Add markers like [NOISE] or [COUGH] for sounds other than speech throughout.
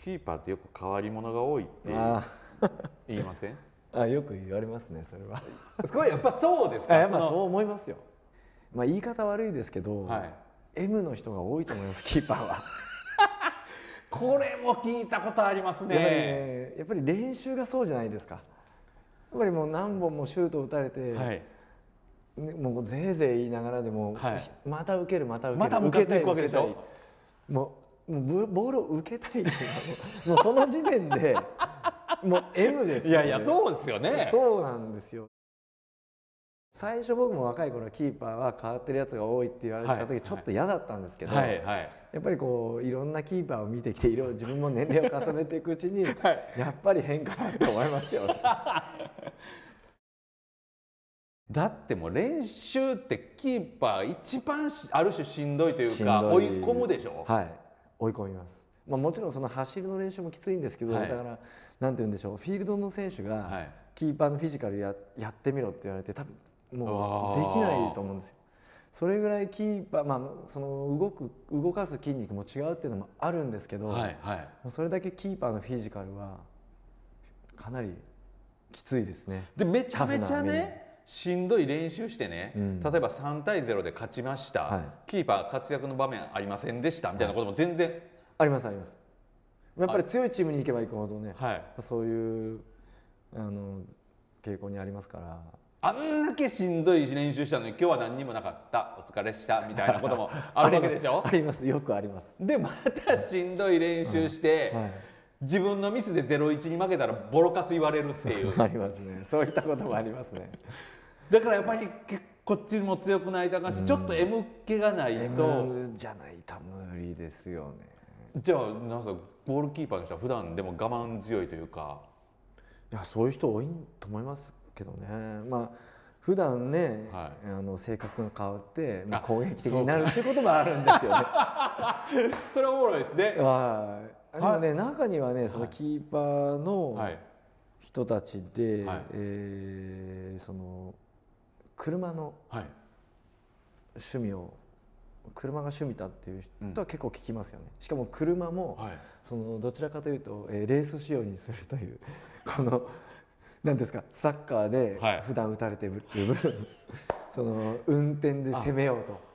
キーパーってよく変わり者が多いって言いません [LAUGHS] あよく言われますねそれは [LAUGHS] すごいやっぱそうですかやっぱそう思いますよまあ言い方悪いですけど、はい、M の人が多いと思いますキーパーは [LAUGHS] これも聞いたことありますね、ね、やっぱり練習がそうじゃないですかやっぱりもう何本もシュート打たれて、はい、もうぜいぜい言いながらでも、はい、また受けるまた受けるまた受けたい受けたいもうもうボールを受けたいうどもうその時点でもう M です、ね、いやいやそうですよねそうなんですよ最初僕も若い頃キーパーは変わってるやつが多いって言われた時ちょっと嫌だったんですけど、はいはいやっぱりこういろんなキーパーを見てきていろ自分も年齢を重ねていくうちに、[LAUGHS] やっぱり変かなって思いますよ、ね、だってもう練習ってキーパー一番ある種しんどいというか追い込むでしょ、はい、追い込みます。まあ、もちろんその走りの練習もきついんですけど、はい、だから何て言うんでしょうフィールドの選手がキーパーのフィジカルややってみろって言われて多分もうできないと思うんですよ。それぐらいキーパー、まあ、その動く動かす筋肉も違うっていうのもあるんですけど、はいはい、もうそれだけキーパーのフィジカルはかなりきついですね。でめちゃめちゃねしんどい練習してね、うん、例えば3対0で勝ちました、はい、キーパー活躍の場面ありませんでしたみたいなことも全然、はい、ありますありますやっぱり強いチームに行けば行くほどね、はい、そういうあの傾向にありますからあんだけしんどい練習したのに今日は何にもなかったお疲れしたみたいなこともあるわけでしょ [LAUGHS] ありますよくありますでまたしんどい練習して、はい自分のミスで0-1に負けたらボロカス言われるっていうありますねそういったこともありますねだからやっぱりこっちも強くないだかし、うん、ちょっと M 気がないと、M、じゃないと無理ですよねじゃあなんかゴールキーパーの人は普段でも我慢強いというかいやそういう人多いと思いますけどねまあ普段ね、はい、あの性格が変わって、まあ、攻撃的になるっていうこともあるんですよね [LAUGHS] それはおもろいですねはいでもね、中にはねそのキーパーの人たちで、はい、えー、その車の趣味を、車が趣味だっていう人は結構聞きますよね、うん、しかも車も、はい、そのどちらかというと、えー、レース仕様にするという [LAUGHS] この何ですかサッカーで普段打たれてる、はい、その運転で攻めようと。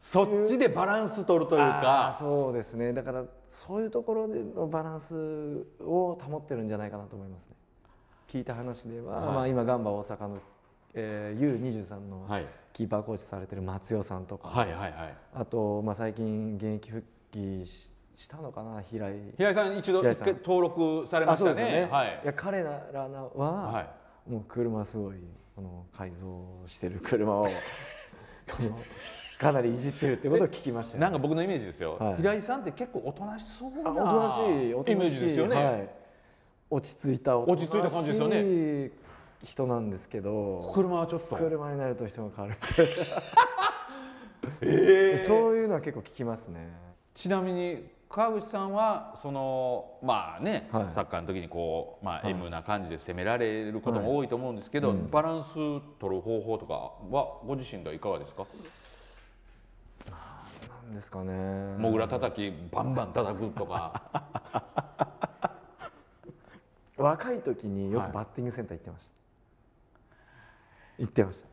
そっちでバランス取るというかそうですねだからそういうところでのバランスを保ってるんじゃないかなと思いますね聞いた話では、はい、まあ、今ガンバ大阪の、えー、U23 のキーパーコーチされてる松代さんとか、はいはいはい、あと、まあ、最近現役復帰したのかな平井平井さん一度登録されましたね、ね、はい、いや彼らは、はい、もう車すごいこの改造してる車をこのかなりいじってるってことを聞きました、ね、なんか僕のイメージですよ、はい、平井さんって結構おとなしそうなおとなしいイメージですよね、はい、落ち着いた落ち着いた感じですよね人なんですけど車はちょっと車になると人が変わる [LAUGHS] えー、そういうのは結構聞きますねちなみに川口さんはそのまあね、はい、サッカーの時にこう、まあ、M な感じで攻められることも多いと思うんですけど、はいはいうん、バランス取る方法とかはご自身ではいかがですかですかねもぐら叩きバンバン叩くとか [LAUGHS] 若い時によくバッティングセンター行ってました、行ってました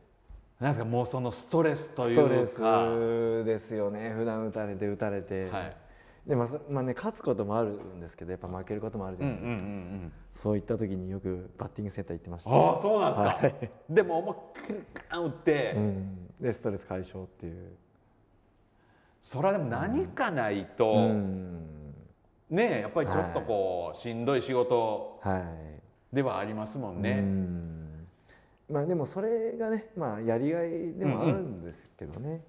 なんですかもうそのストレスというかストレスですよね普段打たれて打たれて、はい、でまあ、まあ、ね勝つこともあるんですけどやっぱ負けることもあるじゃないですか、うんうんうんうん、そういった時によくバッティングセンター行ってました、ああそうなんですか、はい、でも思いっきり打って、うん、でストレス解消っていうそれはでも何かないと、うん、ねやっぱりちょっとこう、はい、しんどい仕事ではありますもんね。はんまあでもそれがね、まあ、やりがいでもあるんですけどね。うんうん